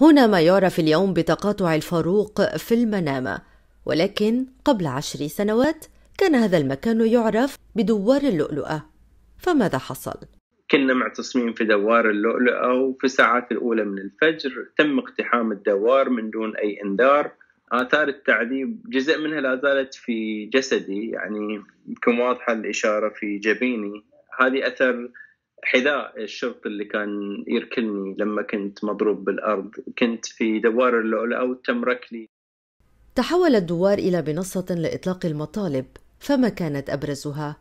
هنا ما يعرف اليوم بتقاطع الفاروق في المنامة ولكن قبل عشر سنوات كان هذا المكان يعرف بدوار اللؤلؤة فماذا حصل؟ كنا معتصمين في دوار اللؤلؤة وفي الساعات الأولى من الفجر تم اقتحام الدوار من دون أي إنذار آثار التعذيب جزء منها لا زالت في جسدي يعني يمكن واضحة الإشارة في جبيني هذه أثر حذاء الشرطي اللي كان يركلني لما كنت مضروب بالأرض كنت في دوار اللؤلؤة وتم ركلي تحول الدوار إلى منصة لإطلاق المطالب فما كانت أبرزها؟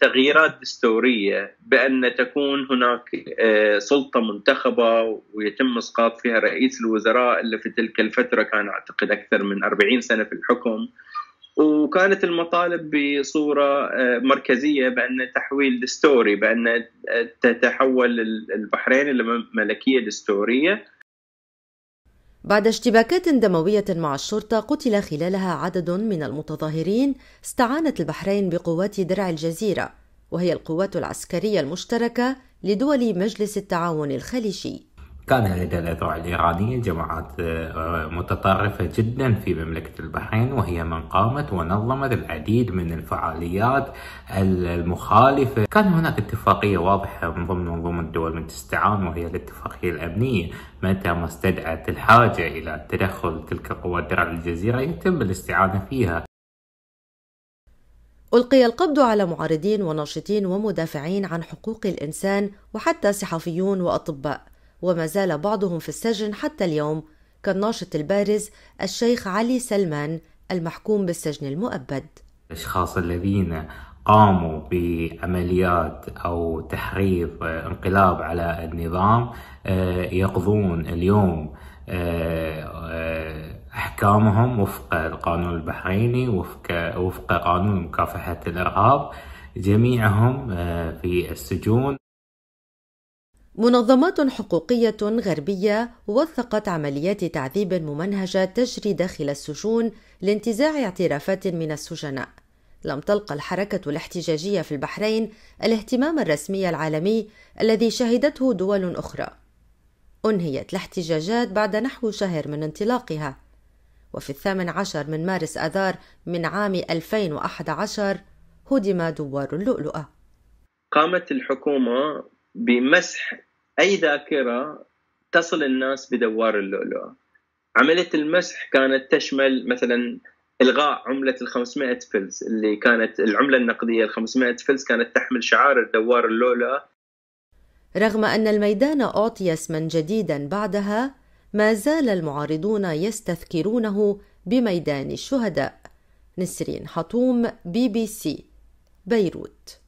تغييرات دستورية بأن تكون هناك آه، سلطة منتخبة ويتم إسقاط فيها رئيس الوزراء اللي في تلك الفترة كان أعتقد أكثر من 40 سنة في الحكم وكانت المطالب بصوره آه، مركزيه بان تحويل دستوري بان تتحول البحرين الى ملكيه دستوريه بعد اشتباكات دمويه مع الشرطه قتل خلالها عدد من المتظاهرين استعانت البحرين بقوات درع الجزيره وهي القوات العسكريه المشتركه لدول مجلس التعاون الخليجي كان لدى الأذرع الإيرانية جماعات آه، متطرفة جدا في مملكة البحرين وهي من قامت ونظمت العديد من الفعاليات المخالفة كان هناك اتفاقية واضحة من ضمن منظومة الدول من تستعان وهي الاتفاقية الأمنية متى ما استدعت الحاجة إلى تدخل تلك قوات درع الجزيرة يتم الاستعانة فيها ألقي القبض على معارضين وناشطين ومدافعين عن حقوق الإنسان وحتى صحفيون وأطباء وما زال بعضهم في السجن حتى اليوم كالناشط البارز الشيخ علي سلمان المحكوم بالسجن المؤبد الأشخاص الذين قاموا بعمليات أو تحريض انقلاب على النظام آه، يقضون اليوم آه، آه، احكامهم وفق القانون البحريني وفق وفق قانون مكافحه الارهاب جميعهم في السجون منظمات حقوقية غربية وثقت عمليات تعذيب ممنهجة تجري داخل السجون لانتزاع اعترافات من السجناء. لم تلق الحركة الاحتجاجية في البحرين الاهتمام الرسمي العالمي الذي شهدته دول أخرى. أنهيت الاحتجاجات بعد نحو شهر من انطلاقها. وفي الثامن عشر من مارس آذار من عام 2011 هدم دوار اللؤلؤة. قامت الحكومة بمسح اي ذاكره تصل الناس بدوار اللؤلؤه. عمليه المسح كانت تشمل مثلا الغاء عمله ال 500 فلس اللي كانت العمله النقديه ال 500 فلس كانت تحمل شعار دوار اللؤلؤه. رغم ان الميدان اعطي اسما جديدا بعدها ما زال المعارضون يستذكرونه بميدان الشهداء. نسرين حطوم بي بي سي بيروت